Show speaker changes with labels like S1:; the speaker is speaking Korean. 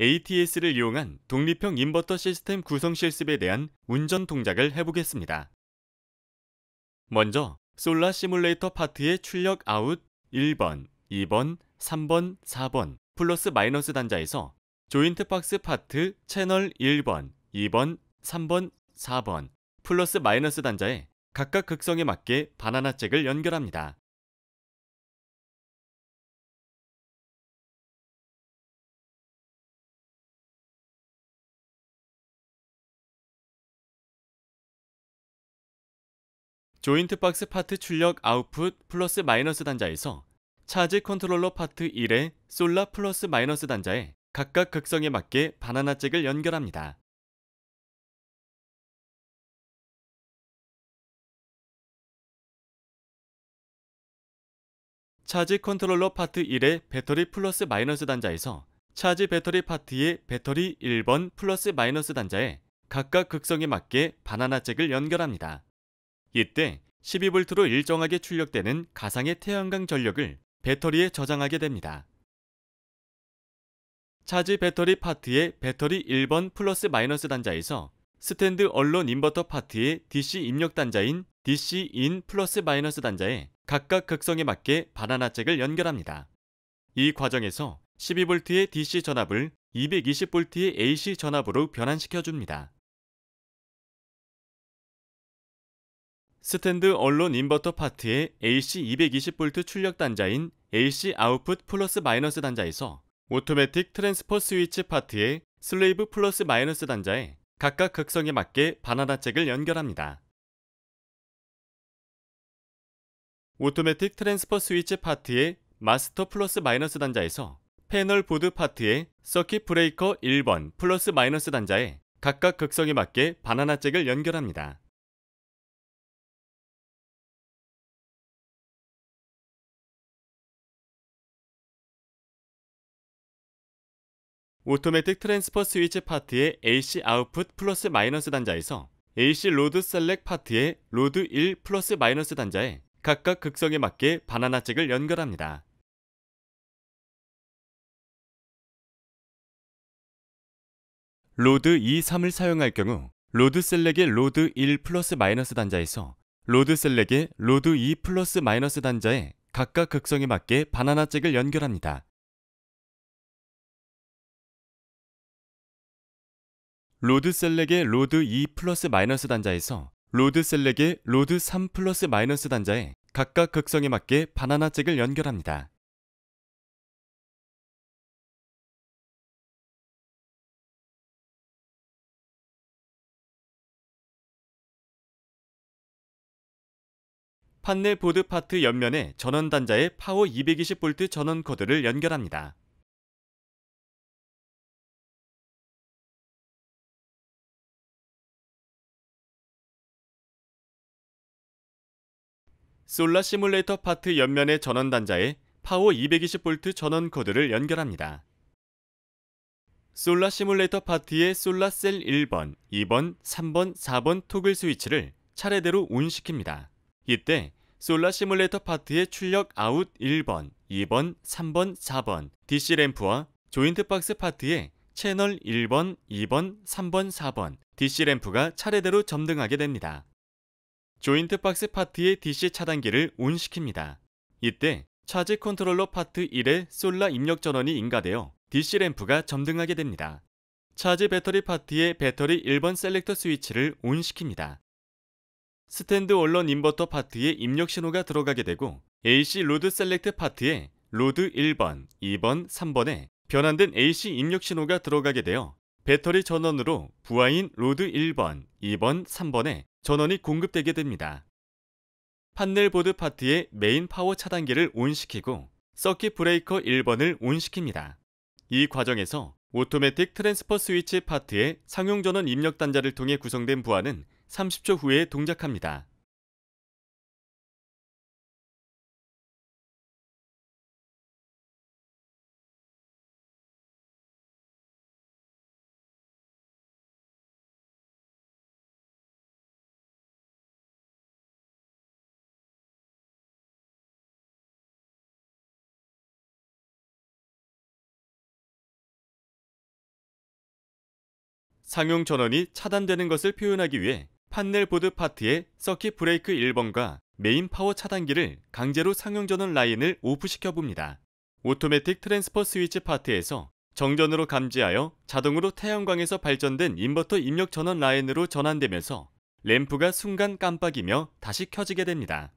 S1: ATS를 이용한 독립형 인버터 시스템 구성 실습에 대한 운전 동작을 해보겠습니다. 먼저 솔라 시뮬레이터 파트의 출력 아웃 1번, 2번, 3번, 4번 플러스 마이너스 단자에서 조인트 박스 파트 채널 1번, 2번, 3번, 4번 플러스 마이너스 단자에 각각 극성에 맞게 바나나 잭을 연결합니다. 조인트 박스 파트 출력 아웃풋 플러스 마이너스 단자에서 차지 컨트롤러 파트 1에 솔라 플러스 마이너스 단자에 각각 극성에 맞게 바나나 잭을 연결합니다. 차지 컨트롤러 파트 1의 배터리 플러스 마이너스 단자에서 차지 배터리 파트의 배터리 1번 플러스 마이너스 단자에 각각 극성에 맞게 바나나 잭을 연결합니다. 이때 12볼트로 일정하게 출력되는 가상의 태양광 전력을 배터리에 저장하게 됩니다. 차지 배터리 파트의 배터리 1번 플러스 마이너스 단자에서 스탠드 언론 인버터 파트의 DC 입력 단자인 DC 인 플러스 마이너스 단자에 각각 극성에 맞게 바나나잭을 연결합니다. 이 과정에서 12V의 DC 전압을 220V의 AC 전압으로 변환시켜 줍니다. 스탠드 언론 인버터 파트의 AC220V 출력 단자인 AC 아웃풋 플러스 마이너스 단자에서 오토매틱 트랜스퍼 스위치 파트의 슬레이브 플러스 마이너스 단자에 각각 극성에 맞게 바나나 잭을 연결합니다. 오토매틱 트랜스퍼 스위치 파트의 마스터 플러스 마이너스 단자에서 패널 보드 파트의 서킷 브레이커 1번 플러스 마이너스 단자에 각각 극성에 맞게 바나나 잭을 연결합니다. 오토매틱 트랜스퍼 스위치 파트의 AC 아웃풋 플러스 마이너스 단자에서 AC 로드 셀렉 파트의 로드 1 플러스 마이너스 단자에 각각 극성에 맞게 바나나 잭을 연결합니다. 로드 2, 3을 사용할 경우 로드 셀렉의 로드 1 플러스 마이너스 단자에서 로드 셀렉의 로드 2 플러스 마이너스 단자에 각각 극성에 맞게 바나나 잭을 연결합니다. 로드셀렉의 로드 2 플러스 마이너스 단자에서 로드셀렉의 로드 3 플러스 마이너스 단자에 각각 극성에 맞게 바나나 잭을 연결합니다. 판넬 보드 파트 옆면에 전원 단자에 파워 220V 전원 코드를 연결합니다. 솔라 시뮬레이터 파트 옆면의 전원 단자에 파워 220V 전원 코드를 연결합니다. 솔라 시뮬레이터 파트의 솔라 셀 1번, 2번, 3번, 4번 토글 스위치를 차례대로 온시킵니다. 이때 솔라 시뮬레이터 파트의 출력 아웃 1번, 2번, 3번, 4번 DC 램프와 조인트 박스 파트의 채널 1번, 2번, 3번, 4번 DC 램프가 차례대로 점등하게 됩니다. 조인트 박스 파트의 DC 차단기를 온시킵니다. 이때 차지 컨트롤러 파트 1에 솔라 입력 전원이 인가되어 DC 램프가 점등하게 됩니다. 차지 배터리 파트에 배터리 1번 셀렉터 스위치를 온시킵니다. 스탠드 원런 인버터 파트에 입력 신호가 들어가게 되고 AC 로드 셀렉트 파트에 로드 1번, 2번, 3번에 변환된 AC 입력 신호가 들어가게 되어 배터리 전원으로 부하인 로드 1번, 2번, 3번에 전원이 공급되게 됩니다. 판넬보드 파트의 메인 파워 차단기를 온시키고 서킷 브레이커 1번을 온시킵니다. 이 과정에서 오토매틱 트랜스퍼 스위치 파트의 상용 전원 입력 단자를 통해 구성된 부하는 30초 후에 동작합니다. 상용 전원이 차단되는 것을 표현하기 위해 판넬 보드 파트에 서킷 브레이크 1번과 메인 파워 차단기를 강제로 상용 전원 라인을 오프시켜 봅니다. 오토매틱 트랜스퍼 스위치 파트에서 정전으로 감지하여 자동으로 태양광에서 발전된 인버터 입력 전원 라인으로 전환되면서 램프가 순간 깜빡이며 다시 켜지게 됩니다.